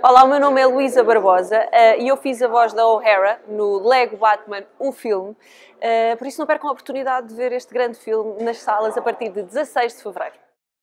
Olá, o meu nome é Luísa Barbosa uh, e eu fiz a voz da O'Hara no Lego Batman, o filme. Uh, por isso não percam a oportunidade de ver este grande filme nas salas a partir de 16 de Fevereiro.